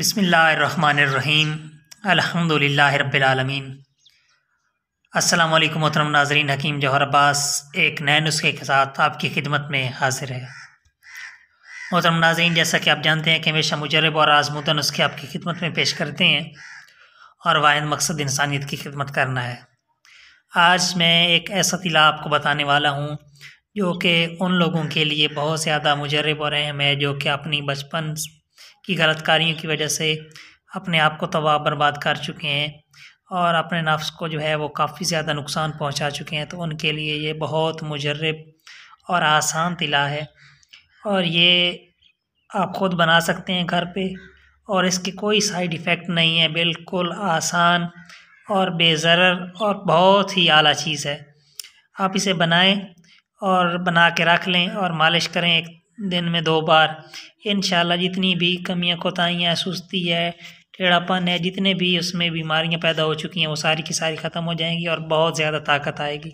बसमीम् अल्हम्दुलिल्लाह रब्बिलालमीन अस्सलाम वालेकुम मोहतरम नाजरीन हकीम जौहर अब्बास एक नए नुस्खे के साथ आपकी खिदमत में हाजिर है मोहतरम नाजरीन जैसा कि आप जानते हैं कि हमेशा मुजरब और आजमूदा नुस्खे आपकी खिदमत में पेश करते हैं और वाहद मकसद इंसानियत की खिदमत करना है आज मैं एक ऐसा तिला आपको बताने वाला हूँ जो कि उन लोगों के लिए बहुत ज़्यादा मुजरब और अहम है जो कि अपनी बचपन की गलत कारियों की वजह से अपने आप को तबाह बर्बाद कर चुके हैं और अपने नफ्स को जो है वो काफ़ी ज़्यादा नुकसान पहुंचा चुके हैं तो उनके लिए ये बहुत मुजरब और आसान तिला है और ये आप ख़ुद बना सकते हैं घर पे और इसके कोई साइड इफ़ेक्ट नहीं है बिल्कुल आसान और बेज़र और बहुत ही आला चीज़ है आप इसे बनाएं और बना के रख लें और मालिश करें एक दिन में दो बार इन जितनी भी कमियाँ कोताहियाँ सुस्ती है टेढ़ापन है जितने भी उसमें बीमारियाँ पैदा हो चुकी हैं वो सारी की सारी ख़त्म हो जाएंगी और बहुत ज़्यादा ताकत आएगी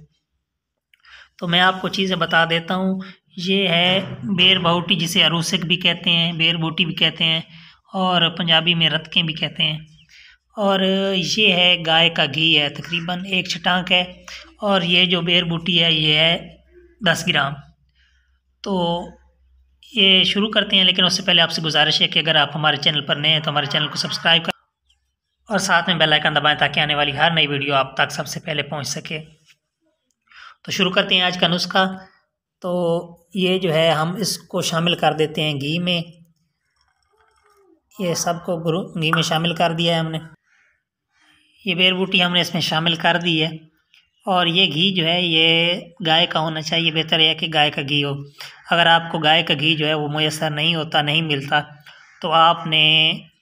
तो मैं आपको चीज़ें बता देता हूँ ये है बेर बाउटी जिसे अरूसक भी कहते हैं बेर बूटी भी कहते हैं और पंजाबी में रतकें भी कहते हैं और ये है गाय का घी है तकरीबन एक छटांक है और ये जो बेर बूटी है ये है दस ग्राम तो ये शुरू करते हैं लेकिन उससे पहले आपसे गुजारिश है कि अगर आप हमारे चैनल पर नए हैं तो हमारे चैनल को सब्सक्राइब करें और साथ में बेल आइकन दबाएं ताकि आने वाली हर नई वीडियो आप तक सबसे पहले पहुंच सके तो शुरू करते हैं आज का नुस्खा तो ये जो है हम इसको शामिल कर देते हैं घी में ये सबको घी में शामिल कर दिया है हमने ये बेर बूटी हमने इसमें शामिल कर दी है और ये घी जो है ये गाय का होना चाहिए बेहतर है कि गाय का घी हो अगर आपको गाय का घी जो है वो मैसर नहीं होता नहीं मिलता तो आपने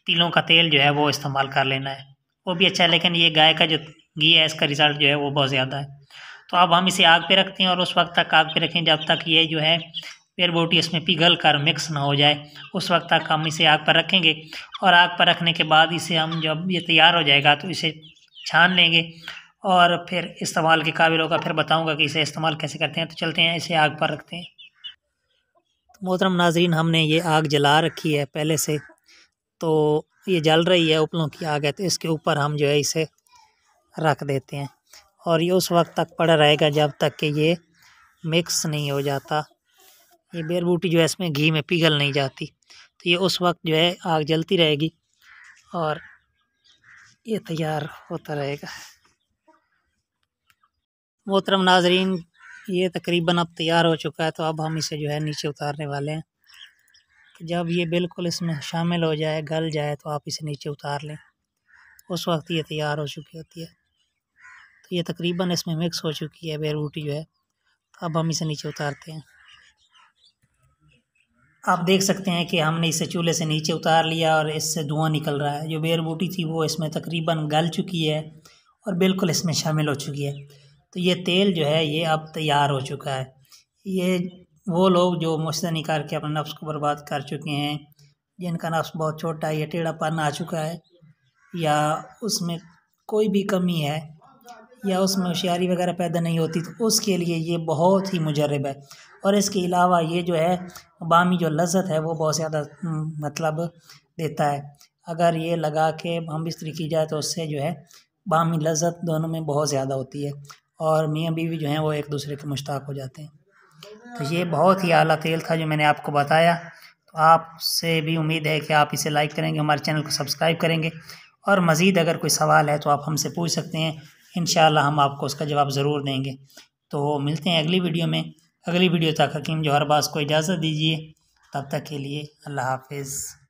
तिलों का तेल जो है वो इस्तेमाल कर लेना है वो भी अच्छा है लेकिन ये गाय का जो घी है इसका रिज़ल्ट जो है वो बहुत ज़्यादा है तो अब हम इसे आग पे रखते हैं और उस वक्त तक आग पे रखें जब तक ये जो है पेड़ बोटी इसमें पिघल कर मिक्स ना हो जाए उस वक्त तक हम इसे आग पर रखेंगे और आग पर रखने के बाद इसे हम जब ये तैयार हो जाएगा तो इसे छान लेंगे और फिर इस्तेमाल के काबिल होगा फिर बताऊँगा कि इसे इस्तेमाल कैसे करते हैं तो चलते हैं इसे आग पर रखते हैं तो मोहतरम नाजरीन हमने ये आग जला रखी है पहले से तो ये जल रही है उपलों की आग है तो इसके ऊपर हम जो है इसे रख देते हैं और ये उस वक्त तक पड़ा रहेगा जब तक कि ये मिक्स नहीं हो जाता ये बेर बूटी जो है इसमें घी में पिघल नहीं जाती तो ये उस वक्त जो है आग जलती रहेगी और ये तैयार होता रहेगा मोहतरम नाजरीन ये तकरीबन अब तैयार हो चुका है तो अब हम इसे जो है नीचे उतारने वाले हैं कि जब ये बिल्कुल इसमें शामिल हो जाए गल जाए तो आप इसे नीचे उतार लें उस वक्त ये तैयार हो चुकी होती है तो ये तकरीबन इसमें मिक्स हो चुकी है बेरूटी जो है तो अब हम इसे नीचे उतारते हैं आप देख सकते हैं कि हमने इसे चूल्हे से नीचे उतार लिया और इससे धुआं निकल रहा है जो बेरबूटी थी वो इसमें तकरीबन गल चुकी है और बिल्कुल इसमें शामिल हो चुकी है तो ये तेल जो है ये अब तैयार हो चुका है ये वो लोग जो मुझसे निकाल के अपने नफ्स को बर्बाद कर चुके हैं जिनका नफ्स बहुत छोटा है या टेढ़ापन आ चुका है या उसमें कोई भी कमी है या उसमें होशियारी वगैरह पैदा नहीं होती तो उसके लिए ये बहुत ही मुजरब है और इसके अलावा ये जो है बामी जो लजत है वो बहुत ज़्यादा मतलब देता है अगर ये लगा के हम बिस्तरी की जाए तो उससे जो है बामी लजत दोनों में बहुत ज़्यादा होती है और मियाँ बीवी जो हैं वो एक दूसरे के मुश्ताक़ हो जाते हैं तो ये बहुत ही आला तेल था जो मैंने आपको बताया तो आपसे भी उम्मीद है कि आप इसे लाइक करेंगे हमारे चैनल को सब्सक्राइब करेंगे और मज़ीद अगर कोई सवाल है तो आप हमसे पूछ सकते हैं इन हम आपको उसका जवाब ज़रूर देंगे तो मिलते हैं अगली वीडियो में अगली वीडियो तक हकीम जौहरबाज को इजाज़त दीजिए तब तक के लिए अल्लाह हाफिज़